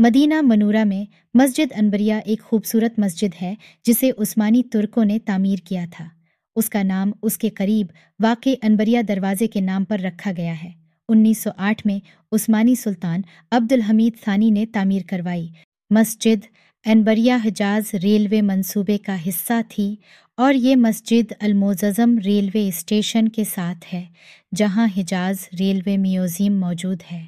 Medina मनूरा में मस्जिद अनबरिया एक खूबसूरत मस्जिद है जिसे उस्मानी तुर्कों ने तामीर किया था उसका नाम उसके करीब वाक़ अनबरिया दरवाजे के नाम पर रखा गया है 1908 में उस्मानी सुल्तान अब्दुल हमीद सानी ने तामीर करवाई मस्जिद अनबरिया हजाज रेलवे मंसूबे का हिस्सा थी और ये मस्जिद अलमोजम रेलवे स्टेशन के साथ है जहाँ हिजाज रेलवे म्यूज़ियम मौजूद है